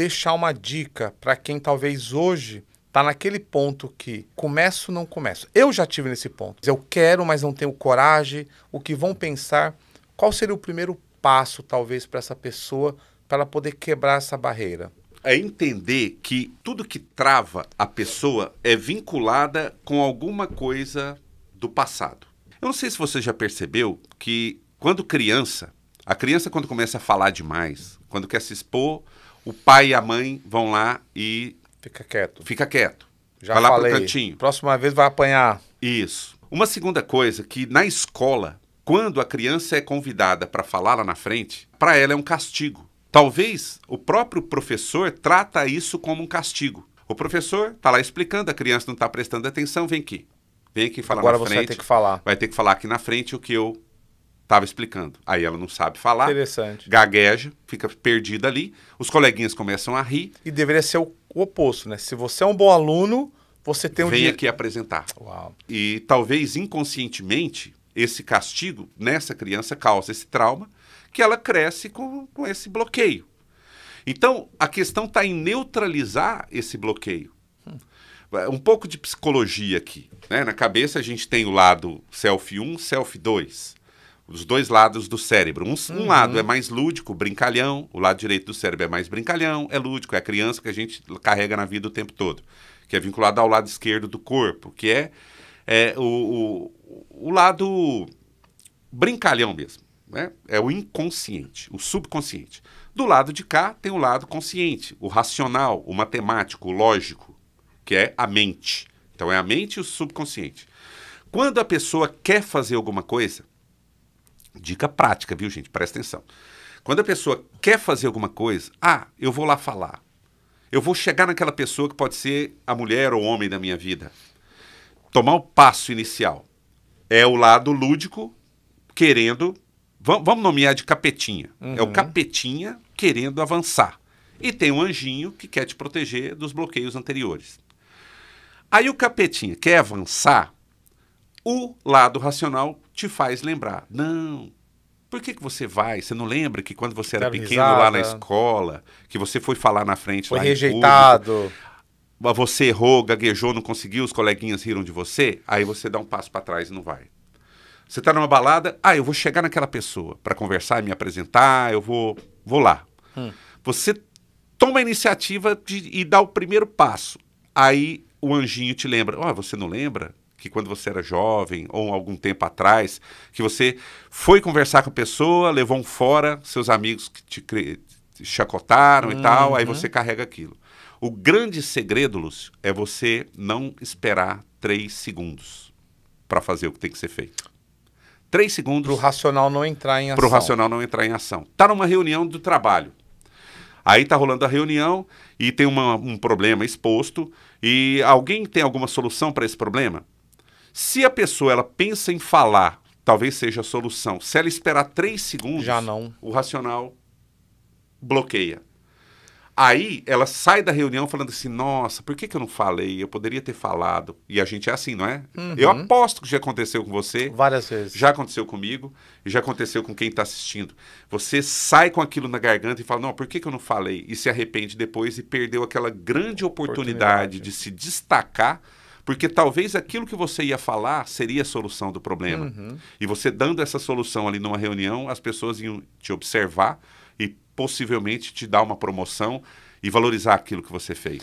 deixar uma dica para quem talvez hoje tá naquele ponto que começo não começo. Eu já tive nesse ponto. Eu quero, mas não tenho coragem. O que vão pensar? Qual seria o primeiro passo talvez para essa pessoa para ela poder quebrar essa barreira? É entender que tudo que trava a pessoa é vinculada com alguma coisa do passado. Eu não sei se você já percebeu que quando criança, a criança quando começa a falar demais, quando quer se expor, o pai e a mãe vão lá e. Fica quieto. Fica quieto. Já vai falei. lá pro cantinho. Próxima vez vai apanhar. Isso. Uma segunda coisa que na escola, quando a criança é convidada para falar lá na frente, para ela é um castigo. Talvez o próprio professor trata isso como um castigo. O professor está lá explicando, a criança não está prestando atenção, vem aqui. Vem aqui falar Agora na frente. Agora você vai ter que falar. Vai ter que falar aqui na frente o que eu estava explicando. Aí ela não sabe falar. Interessante. Gagueja, fica perdida ali. Os coleguinhas começam a rir. E deveria ser o, o oposto, né? Se você é um bom aluno, você tem um Vem dia... aqui apresentar. Uau. E talvez inconscientemente esse castigo nessa criança causa esse trauma que ela cresce com, com esse bloqueio. Então, a questão está em neutralizar esse bloqueio. Um pouco de psicologia aqui. Né? Na cabeça a gente tem o lado self 1, self 2 os dois lados do cérebro. Um, um uhum. lado é mais lúdico, brincalhão, o lado direito do cérebro é mais brincalhão, é lúdico, é a criança que a gente carrega na vida o tempo todo, que é vinculado ao lado esquerdo do corpo, que é, é o, o, o lado brincalhão mesmo. Né? É o inconsciente, o subconsciente. Do lado de cá tem o lado consciente, o racional, o matemático, o lógico, que é a mente. Então é a mente e o subconsciente. Quando a pessoa quer fazer alguma coisa, Dica prática, viu, gente? Presta atenção. Quando a pessoa quer fazer alguma coisa, ah, eu vou lá falar. Eu vou chegar naquela pessoa que pode ser a mulher ou homem da minha vida. Tomar o passo inicial. É o lado lúdico querendo. Vamos nomear de capetinha. Uhum. É o uhum. capetinha querendo avançar. E tem um anjinho que quer te proteger dos bloqueios anteriores. Aí o capetinha quer avançar, o lado racional te faz lembrar. Não. Por que, que você vai? Você não lembra que quando você era pequeno lá na escola, que você foi falar na frente foi lá rejeitado. Em público, você errou, gaguejou, não conseguiu, os coleguinhas riram de você, aí você dá um passo para trás e não vai. Você está numa balada, ah, eu vou chegar naquela pessoa para conversar, me apresentar, eu vou, vou lá. Hum. Você toma a iniciativa de, e dá o primeiro passo. Aí o anjinho te lembra, ó, oh, você não lembra? que quando você era jovem ou algum tempo atrás, que você foi conversar com a pessoa, levou um fora, seus amigos que te, cre... te chacotaram uhum. e tal, aí uhum. você carrega aquilo. O grande segredo, Lúcio, é você não esperar três segundos para fazer o que tem que ser feito. Três segundos. Para o racional não entrar em ação. Para o racional não entrar em ação. Tá numa reunião do trabalho. Aí tá rolando a reunião e tem uma, um problema exposto e alguém tem alguma solução para esse problema? Se a pessoa ela pensa em falar, talvez seja a solução. Se ela esperar três segundos, já não. O racional bloqueia. Aí ela sai da reunião falando assim: nossa, por que, que eu não falei? Eu poderia ter falado. E a gente é assim, não é? Uhum. Eu aposto que já aconteceu com você. Várias vezes. Já aconteceu comigo, já aconteceu com quem está assistindo. Você sai com aquilo na garganta e fala: não, por que, que eu não falei? E se arrepende depois e perdeu aquela grande oportunidade, oportunidade. de se destacar porque talvez aquilo que você ia falar seria a solução do problema. Uhum. E você dando essa solução ali numa reunião, as pessoas iam te observar e possivelmente te dar uma promoção e valorizar aquilo que você fez.